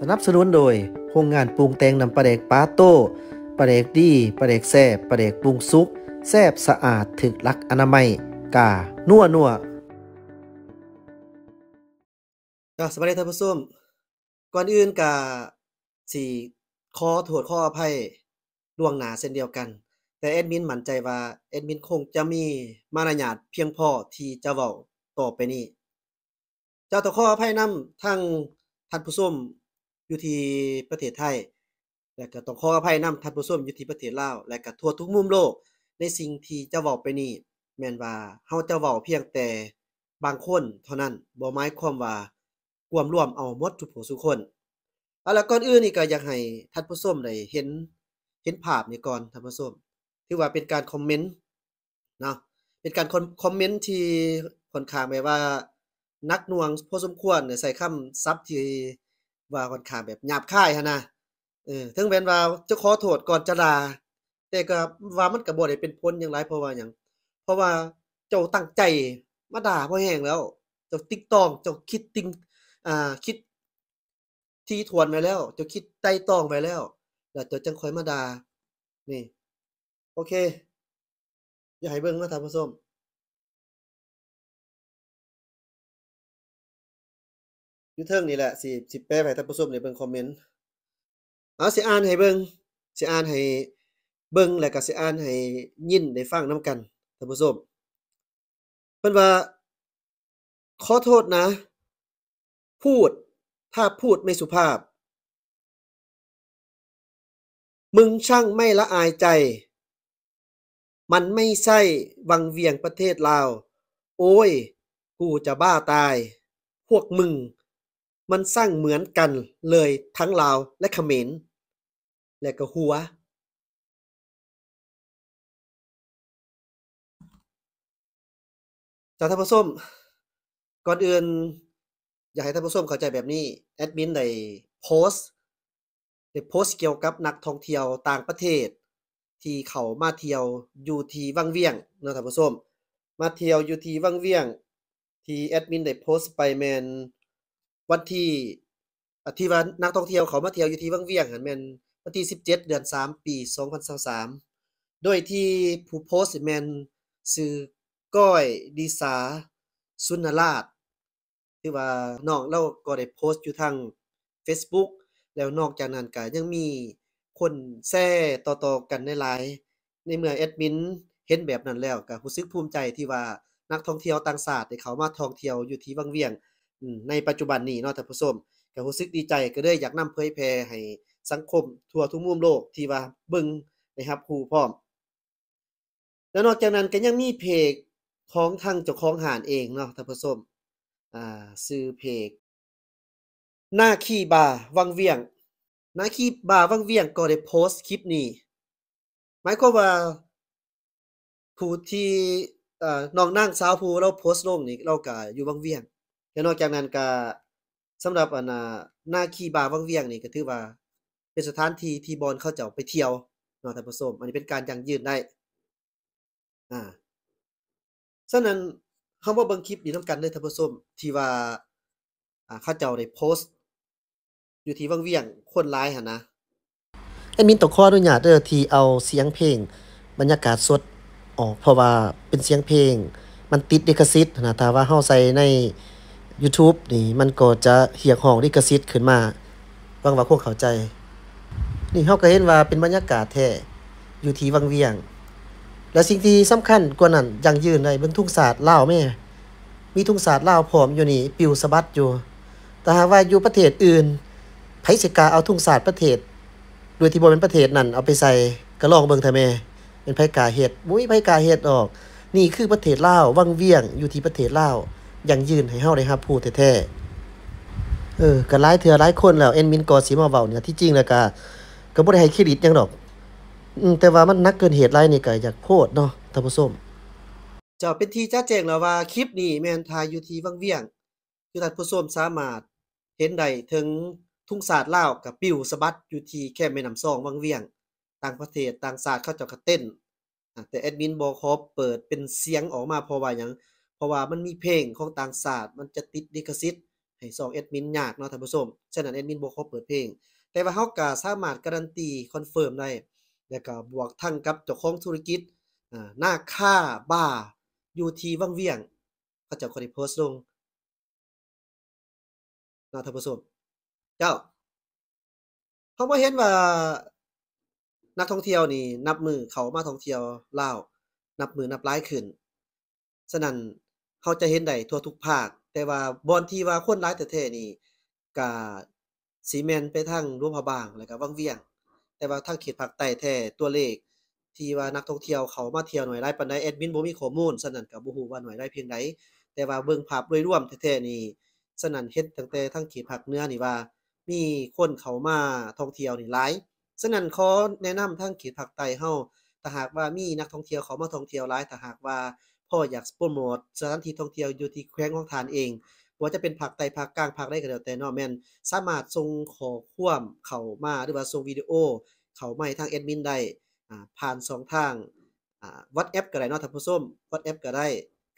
สนับสนุนโดยโรงงานปรุงแต่งน้ำปลาเด็กปาโต้ปลาเด็กดีปลาเด็กแซ่บปลาเด็กปรุงซุกแซ่บสะอาดถึกลักอนามัยกานัวนัวจ้าสวัสดีท่านผู้ชมก่อนอื่นกาสี่ข้อถวดข้ออภัยล่วงหนาเส้นเดียวกัน แต่แอดมินมั่นใจว่าแอดมินคงจะมีมารยาทเพียงพอที่จะเว้าต่อไปนี้ เจ้าตวข้ออภัยนำทั้งท่านผู้ชมอยู่ที่ประเทศไทย และก็ต้องขออภัยนำท่านผู้ชมอยู่ที่ประเทศลาว และก็ทั่วทุกมุมโลกในสิ่งที่จะเว้าไปนี้ แม่นว่าเฮาจะเว้าเพียงแต่บางคนเท่านั้นบ่หมายความว่าควมรวมเอาหมดทุกผู้ทุกคนเอาละก่อนอื่นนี่ก็อยากให้ท่านผู้ชมได้เห็นเห็นภาพนี่ก่อนท่านผู้ชมถือว่าเป็นการคอมเมนต์เนาะเป็นการคอมเมนต์ที่ค่อนข้างแบบว่า นักหน่วงพอสมควรใส่คำศัพท์ที่ว่าค่อนข้างแบบหยาบคายฮะนะเออถึงแม้นว่า จะขอโทษก่อนจะด่าแต่ก็ว่ามันก็บ่ได้เป็นผลหยังหลายเพราะว่าหยังเพราะว่าเจ้าตั้งใจมาด่าพ่แห้งแล้ว เจ้าติ๊กตอง เจ้าคิดติงอ่า คิดทีทวนไว้แล้ว เจ้าคิดไต้ตองไว้แล้วแล้วเจ้าจังค่อยมาด่า นี่ โอเค อย่าให้เบิ่งนะท่านผู้ชมยู่เทิงนี่แหละสิสิแปลให้ท่านผู้ชมได้เบิ่งคอมเมนต์เอาสิอ่านให้เบิ่งสิอ่านให้เบิ่งแล้วก็สิอ่านให้ยินได้ฟังน้ากันท่านผู้ชมเพิ่นว่าขอโทษนะ พูดถ้าพูดไม่สุภาพ มึงช่างไม่ละอายใจ มันไม่ใช่วังเวียงประเทศลาวโอ้ยกูจะบ้าตาย พวกมึงมันสร้างเหมือนกันเลยทั้งลาวและเขมรและ ก็หัวจากท่านผู้ชมก่อนอื่น อยากให้ท่านผู้ชมเข้าใจแบบนี้แอดมินได้โพสต์ได้โพสต์เกี่ยวกับนักท่องเที่ยวต่างประเทศที่เขามาเที่ยวอยู่ที่วังเวียงนะท่านผู้ชมมาเที่ยวอยู่ที่วังเวียงที่แอดมินได้โพสต์ไปแมนวันที่ที่ว่านักท่องเที่ยวเขามาเที่ยวอยู่ที่วังเวียงหันแมนวันที่สิบเจ็ดเดือนสามปีสสองพัน2สามโดยที่ผู้โพสต์แมนซื่อก้อยดีสา สุนราชคือว่าน้องเราก็ได้โพสต์อยู่ทาง Facebook แล้วนอกจากนั้นก็ยังมีคนแซ่ต่อๆกันในไลน์ในเมื่อแอดมินเห็นแบบนั้นแล้วก็รู้สึกภูมิใจที่ว่านักท่องเที่ยวต่างชาติได้เขามาท่องเที่ยวอยู่ที่วังเวียงในปัจจุบันนี้เนาะท่านผู้ชมก็รู้สึกดีใจ ก็เลยอยากนำเผยแพร่ให้สังคมทั่วทุกมุมโลกที่ว่าเบิ่งนะครับผู้พร้อม แล้วนอกจากนั้นก็ยังมีเพจของทางเจ้าของหานเองเนาะท่านผู้ชมอ่าชื่อเพจหน้าขี้บาวังเวียงหน้าขี้บาวังเวียง ก็ได้โพสต์คลิปนี้หมายความว่า ผู้ที่อ่น้องนั่งสาวผู้เราโพสต์ลงนี่เราก็อยู่วังเวียงแลวนอกจากนั้นก็สำหรับอันหน้าขี้บาวังเวียงนี่ก็ถือว่าเป็นสถานที่ที่บอลเขาเจ้าไปเที่ยวเนาะท่านผู้ชมอันนี้เป็นการยังยืนได้ อ่า ฉะนั้นเำาบ่าบางคลิปนี้นำกันเลยท่านผู้ชมที่ว่า อ่าเขาเจ้าได้โพสต์ อยู่ที่วังเวียงคนรลายหันนะแอดมินต้องขอวนหยาเด้อที่เอาเสียงเพลง บรรยากาศสดออกเพราะว่าเป็นเสียงเพลง มันติดเดคซิตินะถ้าว่าเข้าใส่ใน YouTube นี่มันก็จะเหียกห้องทิ่กระซิบขึ้นมาวังว่าวกเข้าใจ นี่เขาก็เห็นว่าเป็นบรรยากาศแท้อยู่ที่วังเวียง และสิ่งที่สำคัญกว่านั้นยังยืนในเบิ่งทุ่งศาสตร์เลาแม่ มีทุ่งศาสตร์ลาผอมอยู่นี่ ปิวสะบัดอยู่ แต่หากว่าอยู่ประเทศอื่นไผสกาเอาทุ่งศาสตร์ประเทศโดยที่บนเป็นประเทศนั่นเอาไปใส่กระลองเบิงเถอะแม่เป็นไผกาเฮ็ดมุ้ยไผกาเฮ็ดออกนี่คือประเทศเลาวังเวียง อยู่ที่ประเทศเลายังยืน ให้เฮาได้รับผู้แท้ๆเออก็หลายเทื่อหลายคนแล้วเอ็นมินกอสีมาเว้าเนี่ย ที่จริงแล้วก็ก็บ่ได้ให้เครดิตยังดอกอืมแต่ว่ามันนักเกินเหตุไลานี่ก็อยากโคตรเนาะท่านผู้ชมเจ้าเป็นที่จ้าแจ้งแล้วว่าคลิปนี้ แม่นทายอยู่ที่วังเวียงยู่ท่านผู้ชมสามารถเห็นได้ถึงทุ่งศาสตร์ลาวกับปิวสะบัดอยู่ที่แค่แม่น้ำซองวังเวียง ต่างประเทศต่างศาสตร์เขาเจ้าก็เต้นแต่แอดมินบอกขอเปิดเป็นเสียงออกมาพอาะว่าหยังเพราะว่ามันมีเพลงของต่างชาติมันจะติดดิคซิ์ให้ซองแอดมินยากเนาะท่านผู้ชม ฉะนั้นแอดมินบ่ขาเปิดเพลง แต่ว่าเฮาก็สามารถการันตีคอนเฟิร์มได้ แล้วก็บวกทั้งกับเจ้าของธุรกิจอ่าหน้าค่าบ้าอยู่ที่วังเวียงเขาจะคอนดิโพสต์ลงเนาะท่านผู้ชมเจ้าเขาบ่เห็นว่านักท่องเที่ยวนี่ นับมือเขามาท่องเที่ยวลาวนับมือนับร้ายขึ้นฉะนั้นเขาจะเห็นได้ทั่วทุกภาค แต่ว่าบอนที่ว่าคนร้ายแต่แท้นี่กาซีเมนไปทางรูปพะบางแล้วก็วังเวียง แต่ว่าทางเขตภาคใต้แท้ตัวเลข ที่ว่านักท่องเที่ยวเขามาเที่ยวหน่วยไร่ปานใดแอดมินบ่มีข้อมูลสนั่นกับบ่ฮู้ว่าหน่วยไร่เพียงใดแต่ว่าเบิ่งภาพโดยรวมแท้ๆนี่สนั่นเฮ็ดตั้งแต่ทางเขตภาคเนื้อนี่ว่า มีคนเขามาท่องเที่ยวนี่หลายสนั่นขอแนะนำทางเขตภาคใต้เฮาถ้าหากว่ามีนักท่องเที่ยวเขามาท่องเที่ยวหลายถ้าหากว่าพ่ออยากโปรโมทสถานที่ท่องเที่ยว อยู่ที่แขวงของทานเอง ว่าจะเป็นผักไตผักกลางผักได้ก็แล้วแต่นอแมนสามารถส่งขอความเข้ามาหรือว่าส่งวิดีโอ เข้ามาทางแอดมินได้ผ่านสองทางวัดแอปก็ได้นอท่านผู้ชมวัดแอปก็ได้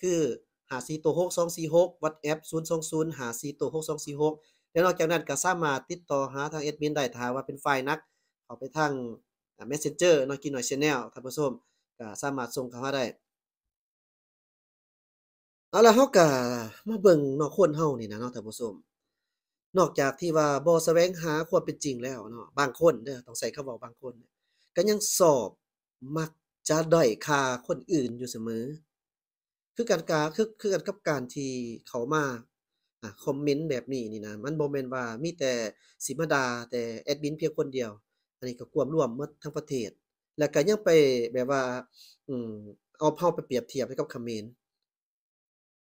คือหาซีโตหกสองสีหกวัดแอปศูนย์สองศูนย์หาซีตหกสองสีหกแล้วนอกจากนั้นก็สามารถติดต่อหาทางแอดมินได้ถ้าว่าเป็นไฟนักเอาไปทาง Messenger นอกินหน่อยชแนลท่านผู้ชมก็สามารถส่งเข้ามาได้เอาละเฮาก็มาเบิ่งนอกคนเฮานี่นะเนาะท่านผู้ชมนอกจากที่ว่าบ่แสวงหาความเป็นจริงแล้วเนาะบางคนเด้อต้องใส่คำว่าบางคนก็ยังสอบมักจะด้อยค่าคนอื่นอยู่เสมอ คือการกาคือคือกันกับการที่เขามาอ่ะคอมเมนต์แบบนี้นี่นะ มันบ่แม่นว่ามีแต่สิมาดาแต่แอดมิน เพียงคนเดียว อันนี้ก็ควบรวมหมดทั้งประเทศ แล้วก็ยังไปแบบว่าอืมเอาเฮาไปเปรียบเทียบกับคอมเมนต์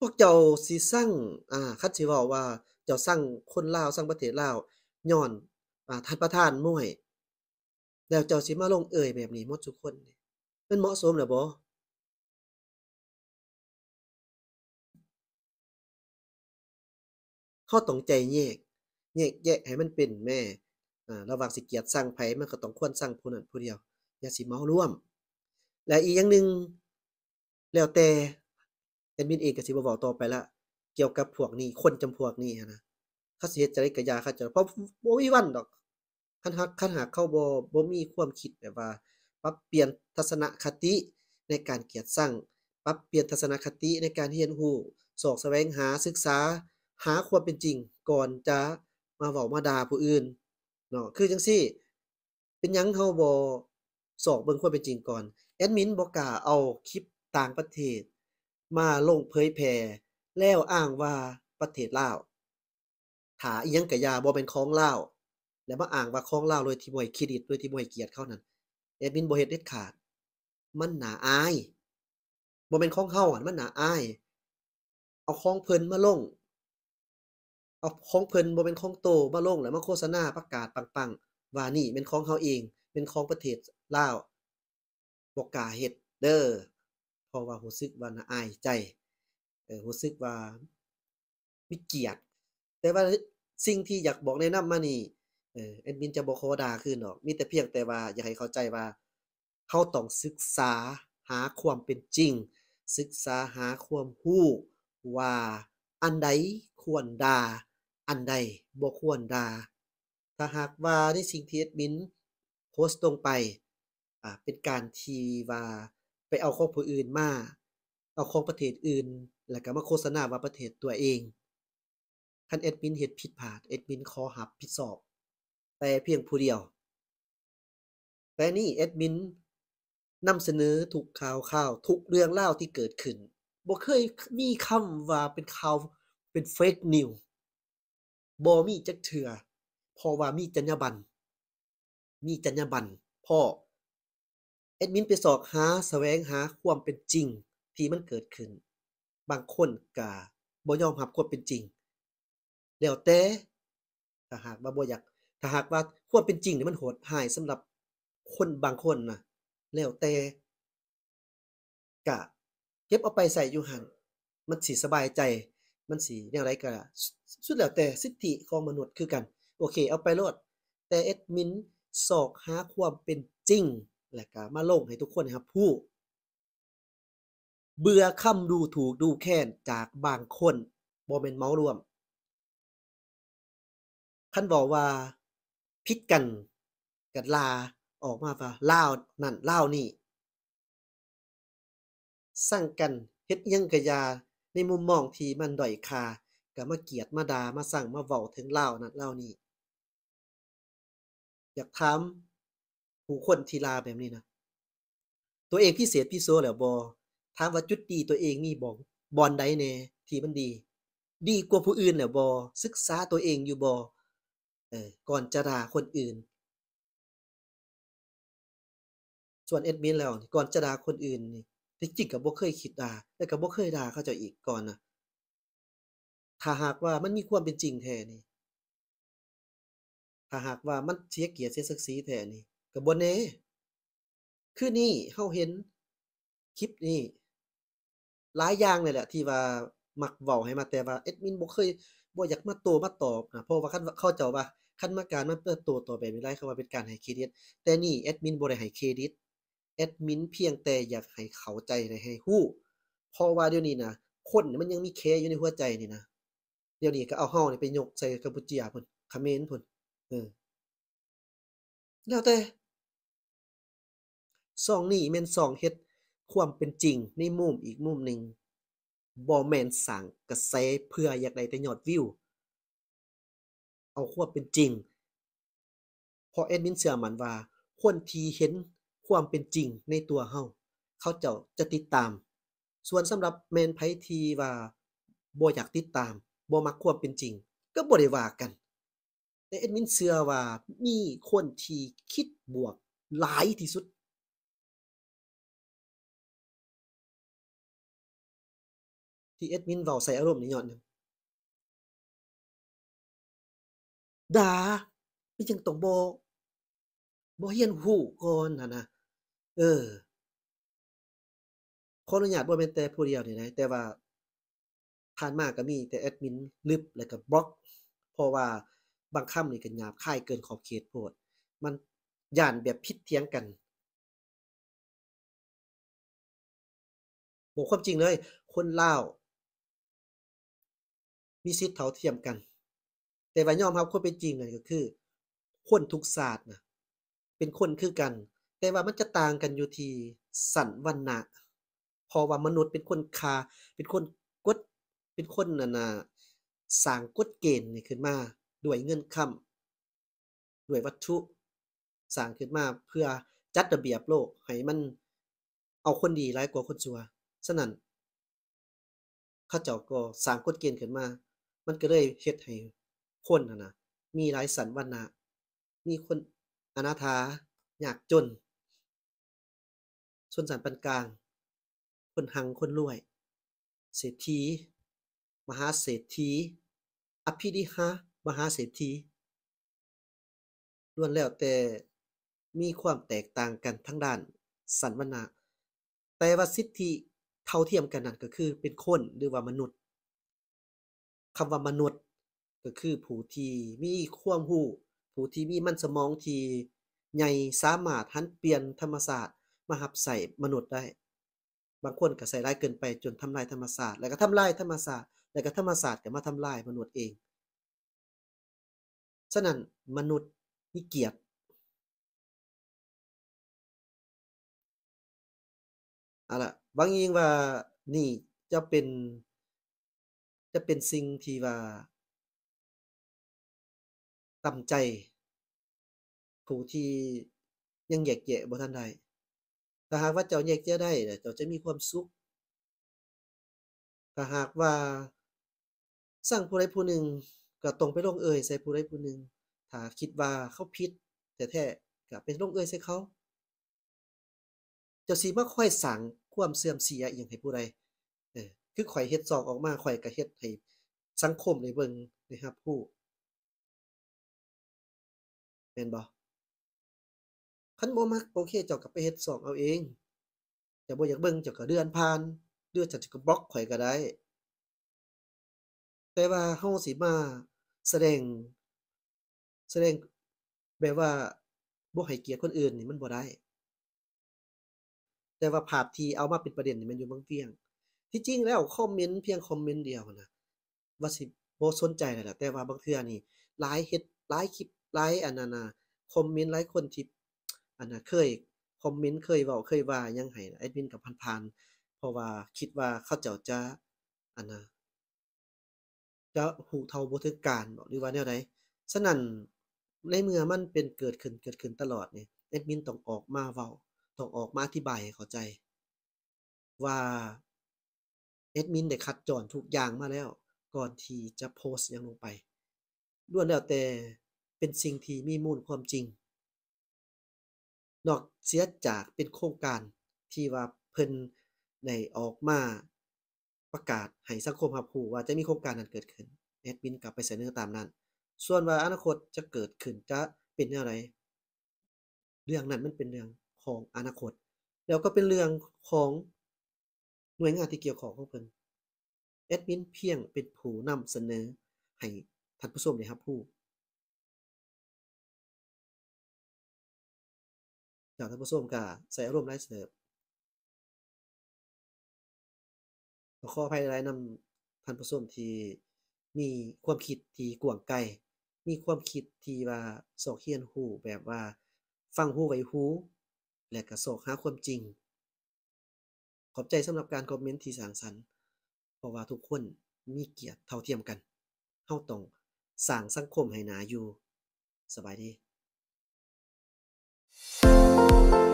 วกเจ้าสิสร้างอ่าคัดสิว่าว่าเจ้าสร้างคนลาวสร้างประเทศลาวย้อนอ่าท่านประธานมวย แล้วเจ้าสิมาลงเอ่ยแบบนี้หมดทุกคนมันเหมาะสมหรือบ่เขาต้องใจแยก แยกแยกให้มันเป็นแม่ อ่าระหว่างสิเกียรติสร้างไผมันก็ต้องควรสร้างผู้นั้นผู้เดียว อย่าสิเมาร่วม และอีกอย่างหนึ่งแล้วแต่แอดมินเองก็สิบอกต่อไปละเกี่ยวกับพวกนี้คนจำพวกนี้นะเขาสียใจะได้กับยาเขาจะเพราะบ่มีวันดอกขันหักขันหักเข้าบ่บ่มีความคิดแบบว่า ปรับเปลี่ยนทัศนคติในการเกียรติสร้างปรับเปลี่ยนทัศนคติในการเรียนรู้สอกแสวงหาศึกษาหาความเป็นจริงก่อนจะมาเว้ามาด่าผู้อื่นเนาะคือจังซี่เป็นหยังเฮาบ่สอกเบิ่งความเป็นจริงก่อนแอดมินบ่กล้าเอาคลิปต่างประเทศมาลงเผยแพร่แล้วอ้างว่าประเทศลาวถ้าอีหยังก็อย่าบ่เป็นของลาวแล้วมาอ้างว่าของลาวโดยที่บ่ให้เครดิตโดยที่บ่ให้เกียรติเขานั่นแอดมินบ่เฮ็ดเด็ดขาด มันน่าอายบ่แม่นของเฮาอ่ะมันน่าอายเอาของเพิ่นมาลงเอาของเพิ่นบ่เป็นของโต มาลง แล้วมาโฆษณาประกาศปังๆว่านี่เป็นของเขาเอง เป็นของประเทศลาวบ่กล้าเฮ็ดเด้อราะว่าหู้สึกว่าน่าอายใจหอูสึกว่าม่เกียรติ แต่ว่าสิ่งที่อยากบอกในนำมานี่ เอ็ดมินจะบอกโคดาาคืนหรอก มีแต่เพียงแต่ว่าอยากให้เข้าใจว่าเขาต้องศึกษาหาความเป็นจริง ศึกษาหาความรู้ว่าอันใดควรด่าอันใดบ่ควรด่าถ้าหากว่าในสิ่งที่เอ็ดมิน โพสต์ตรงไปอ่าเป็นการที่ว่าไปเอาของผู้อื่นมา เอาของประเทศอื่น แล้วก็มาโฆษณาว่าประเทศตัวเองคันแอดมินเฮ็ดผิดพลาด แอดมินขอหับผิดสอบ แต่เพียงผู้เดียว แต่นี่แอดมินนำเสนอถูกข่าวข่าวทุกเรื่องเล่าที่เกิดขึ้นบ่เคยมีคำว่าเป็นข่าวเป็นเฟกนิวบ่มีจักเถื่อพอว่ามีจรรยาบรรณมีจรรยาบรรณพ่ออดมินไปสอกหาแสวงหาความเป็นจริงที่มันเกิดขึ้นบางคนกะบ่ยอมรับความเป็นจริง แล้วแต่ถ้าหากว่าบ่อยากถ้าหากว่าความเป็นจริงนี่มันโหดหายสำหรับคนบางคนนะแล้วแต่กะเก็บเอาไปใส่อยู่หันมันสิสบายใจมันสิแนวไรกะสุดแล้วแต่สิทธิของมนุษย์คือกันโอเคเอาไปโลดแต่เอดมินสอกหาความเป็นจริงและก็มาลงให้ทุกคนครับผู้เบื่อคำดูถูกดูแค้นจากบางคนบอมเมนเมาส่รวมท่านบอกว่า พิษกัน กันลาออกมาว่าล่าวนั่นล่าวนี่สร้างกันเฮ็ดยังกะยาในมุมมองที่มันด่อยคาก็มาเกียดมาดาามาสั่งมาเว้าถึงล่าวนั่นล่าวนี่อยากถามผู้คนทีลาแบบนี้นะตัวเองพิเศษพิโซแล้วบอถามว่าจุดดีตัวเอง มีบอกบอลใดเนที่มันดี ดีกว่าผู้อื่นแล้วบอศึกษาตัวเองอยู่บอเออก่อนจะด่าคนอื่น ส่วนเอ็ดมินแล้ว ก่อนจะด่าคนอื่นนี่จริงกับบ่เคยคิดด่าแ้วกับบ่เคยด่าเขาเจ้าอีกก่อนนะถ้าหากว่ามันมีความเป็นจริงแท้นี่ ถ้าหากว่ามันเสียเกียรติเสียศักดิ์ศรีแท้นี่กับบนเนคือนี่เขาเห็น คลิปนี้หลายอย่างเลยแหละ ที่ว่ามักเวาให้มาแต่ว่าเอดมินบอกเคยบอกอยากมาโตมาตอบนะเพราะว่าขั้นเข้าเจ้าว่าขั้นมาการมาเปิดตัวต่อแบบนี้ได้เขาว่าเป็นการ ให้เครดิตแต่นี่แอดมินบ่ไดให้เครดิต แอดมินเพียงแต่อยากให้เขาใจในห้หู้ เพราะว่าเดี๋ยวนี้นะคนมันยังมีเคอยู่ในหัวใจนี่นะเดี๋ยวนี้ก็เอาเอานี่ไปยกใส่กัมพูเจียพุ่นเขม์พุ่นเออแล้วแต่ซองนี่แม่นซองเฮ็ดความเป็นจริงในมุมอีกมุมหนึ่งบ่แม่นสร้างกระแสเพื่ออยากได้แต่ยอดวิว เอา ความเป็นจริงเพราะแอดมินเสื่อมันว่าคนทีเห็น ความเป็นจริงในตัวเฮาเขาเจ้าจะติดตาม ส่วนสำหรับ แมนไพทีว่าบ่อยากติดตามบ่มัก ความ เป็นจริง ก็บ่ได้ว่ากัน แต่แอดมินเสื่อว่ามีคนทีคิดบวกหลายที่สุดที่แอดมินเว้าใส่อารมณ์นี่ญ้อนหยงด่าม่นจั่งต้องบ่บ่เรียนหูก่อนหนะ เออขออนุญาตบ่แม่นแต่ผู้เดียวนี่นะ แต่ว่า ผ่านมากก็มีแต่แอดมินลึบแล้วก็บล็อก เพราะว่าบางคำนี่ก็หยาบคายเกินขอบเขตโพดมันย่านแบบพิษเทียงกันบอกความจริงเลย คนเล่ามีสิทธิ์เท่าเทียมกัน แต่ว่ายอมรับความเป็นจริงนั่นก็คือ คนทุกศาสตร์นะเป็นคนคือกัน แต่ว่ามันจะต่างกันอยู่ที่สันวันนะพอว่ามนุษย์เป็นคนคาเป็นคนกดเป็นคนนานาสร้างกฎเกณฑ์นี่ขึ้นมาด้วยเงินคำ ด้วยวัตถุสร้างขึ้นมาเพื่อจัดระเบียบโลกให้มันเอาคนดีร้ายกว่าคนชั่วฉะนั้นข้าเจ้าก็สร้างกฎเกณฑ์ขึ้นมามันก็เลยเฮ็ดให้คนนะนะมีหลายสันวรนณะมี คนอนาถายากจนชนสันปานกลาง คน หังคนรวย เศรษฐี มหาเศรษฐี อภิริหะมหาเศรษฐี ล้วนแล้วแต่มีความแตกต่างกันทั้งด้านสันวนะแต่ว่าสิทธิเท่าเทียมกันนั่นก็คือเป็นคนหรือว่ามนุษย์คำว่ามนุษย์ก็คือผู้ที่มีความรู้ผู้ที่มีมันสมองที่ใหญ่สามารถหันเปลี่ยนธรรมศาสตร์มาหับใส่มนุษย์ได้ บางคนก็ใส่ร้ายเกินไปจนทำลายธรรมศาสตร์แล้วก็ทำลายธรรมศาสตร์แล้วก็ธรรมศาสตร์ก็มาทำลายมนุษย์เอง ฉะนั้นมนุษย์มีเกียรติอะลระบางยิงว่านี่จะเป็นจะเป็นสิ่งที่ว่าตำใจผู้ที่ยังแยกแยะบ่ทันได้ถ้าหากว่าเจ้าแยกแยะได้เจ้าจะมีความสุขถ้าหากว่าสร้างผู้ใดผู้หนึ่งก็ตรงไปลงเอ่ยใส่ผู้ใดผู้หนึ่ง ถ้าคิดว่าเขาผิดแต่แท้ก็ไปลงเอ่ยใส่เขา เจ้าสิมาค่อยสั่ง ความเสื่อมเสียอีหยังให้ผู้ใดเคือข่อยเฮ็ดซองออกมาข่อยก็เฮ็ดให้สังคมได้เบิ่งนะครับผู้แม่นบ่คันบ่มักโอเคเจ้าก็ไปเฮ็ดซองเอาเองแจ่บ่อยากเบิ่งเจ้าก็เดือนผ่านเดือนจะาก็บล็อกข่อยก็ได้แต่ว่าเฮาสิมา แสดง แสดงแบบว่าบ่ให้เกียรติคนอื่นนี่มันบ่ได้ แต่ว่าภาพที่เอามาเป็นประเด็นนี่มันอยู่บางเฟียงที่จริงแล้วคอมเมนต์เพียงคอมเมนต์เดียวนะว่าสิบ่สนใจเแหละแต่ว่าบางเทื่อนี่หลายเฮ็ดหลายคลิปหลายอันนั้นนะคอมเมนต์หลายคนที่อันน่ะเคยคอมเมนต์เคยเว้าเคยว่ายังไงแอดมินกับผพานๆเพราะว่าคิดว่าเขาเจ้าจะอันน่ะจะหูเท่าบ่ถึงการหรือว่าแนวใดฉะนั้นในเมื่อมันเป็นเกิดขึ้นเกิดขึ้นตลอดนี่แอดมินต้องออกมาเว้าต้องออกมาอธิบายให้เข้าใจ ว่าแอดมินได้คัดจอน ทุกอย่างมาแล้ว ก่อนที่จะโพสต์ยังลงไปล้วนแล้วแต่เป็นสิ่งที่ มี มูลความจริง นอกเสียจากเป็นโครงการ ที่ ว่าเพิ่นในออกมาประกาศให้สังคมรับรู้ ว่าจะมี โครงการนั้นเกิด ขึ้นแอดมินกลับไปเสนอตามนั้น ส่วนว่าอนาคตจะเกิดขึ้นจะเป็นอะไรเรื่องนั้นมันเป็นเรื่องของอนาคต แล้วก็เป็นเรื่องของหน่วยงานที่เกี่ยวข้องของเพิ่นแอดมิน เพียงเป็นผู้นำเสนอให้ท่านผู้ชมได้รับรู้จากท่านผู้ชมก็ใส่อารมณ์ไลฟ์เสิร์ฟขออภัยหลายนำท่านผู้ชมที่มีความคิดที่กว้างไกล มีความคิดที่ว่าสอกเฮียนหูแบบว่าฟังหูไว้หู และก็สอกหาความจริงขอบใจสำหรับการคอมเมนต์ที่สร้างสรรค์เพราะว่าทุกคนมีเกียรติเท่าเทียมกันเฮาต้องสร้างสังคมให้หนาอยู่ สบายดี